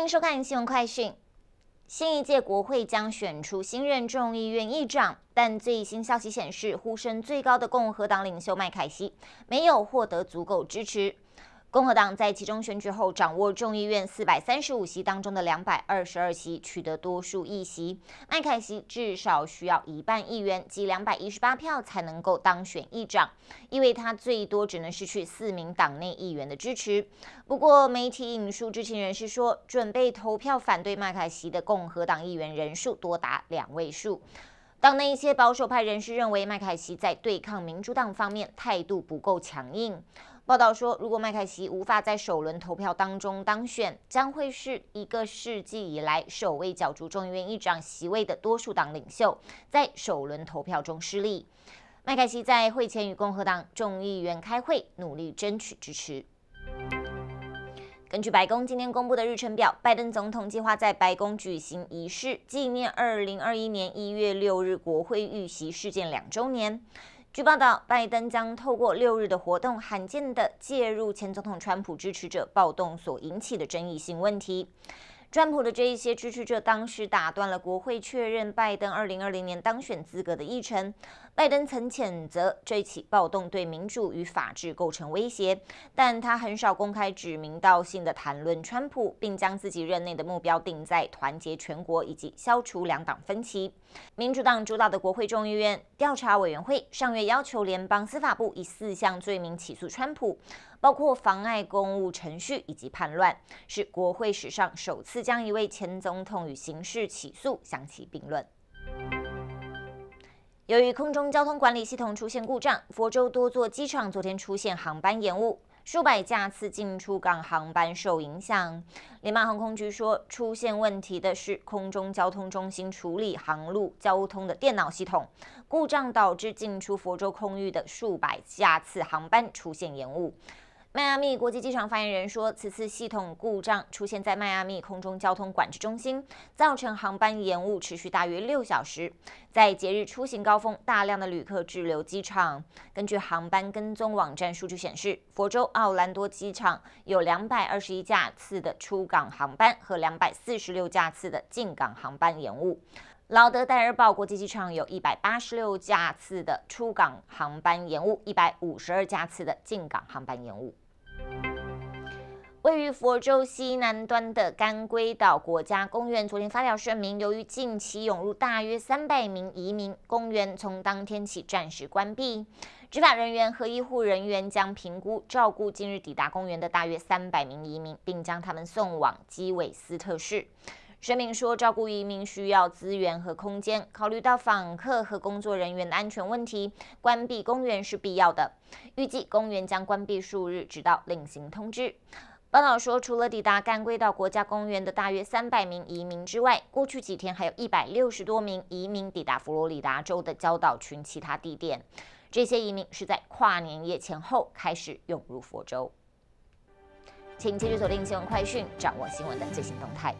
欢迎收看《新闻快讯》。新一届国会将选出新任众议院议长，但最新消息显示，呼声最高的共和党领袖麦凯西没有获得足够支持。共和党在其中选举后掌握众议院四百三十五席当中的两百二十二席，取得多数议席。麦凯西至少需要一半议员及两百一十八票才能够当选议长，因为他最多只能失去四名党内议员的支持。不过，媒体引述知情人士说，准备投票反对麦凯西的共和党议员人数多达两位数。党内一些保守派人士认为，麦凯西在对抗民主党方面态度不够强硬。报道说，如果麦凯西无法在首轮投票当中当选，将会是一个世纪以来首位角逐众议院议长席位的多数党领袖在首轮投票中失利。麦凯西在会前与共和党众议员开会，努力争取支持。根据白宫今天公布的日程表，拜登总统计划在白宫举行仪式，纪念2021年1月6日国会遇袭事件两周年。据报道，拜登将透过6日的活动，罕见的介入前总统川普支持者暴动所引起的争议性问题。川普的这一些支持者当时打断了国会确认拜登2020年当选资格的议程。拜登曾谴责这起暴动对民主与法治构成威胁，但他很少公开指名道姓地谈论川普，并将自己任内的目标定在团结全国以及消除两党分歧。民主党主导的国会众议院调查委员会上月要求联邦司法部以四项罪名起诉川普。包括妨碍公务、程序以及叛乱，是国会史上首次将一位前总统与刑事起诉相提并论。由于空中交通管理系统出现故障，佛州多座机场昨天出现航班延误，数百架次进出港航班受影响。联邦航空局说，出现问题的是空中交通中心处理航路交通的电脑系统，故障导致进出佛州空域的数百架次航班出现延误。迈阿密国际机场发言人说，此次系统故障出现在迈阿密空中交通管制中心，造成航班延误持续大约六小时。在节日出行高峰，大量的旅客滞留机场。根据航班跟踪网站数据显示，佛州奥兰多机场有两百二十一架次的出港航班和两百四十六架次的进港航班延误。《老德戴尔报》：国际机场有一百八十六架次的出港航班延误，一百五十二架次的进港航班延误。位于佛州西南端的干龟岛国家公园昨天发表声明，由于近期涌入大约三百名移民，公园从当天起暂时关闭。执法人员和医护人员将评估照顾近日抵达公园的大约三百名移民，并将他们送往基韦斯特市。声明说，照顾移民需要资源和空间。考虑到访客和工作人员的安全问题，关闭公园是必要的。预计公园将关闭数日，直到另行通知。报道说，除了抵达甘归岛国家公园的大约三百名移民之外，过去几天还有一百六十多名移民抵达佛罗里达州的礁岛群其他地点。这些移民是在跨年夜前后开始涌入佛州。请继续锁定《新闻快讯》，掌握新闻的最新动态。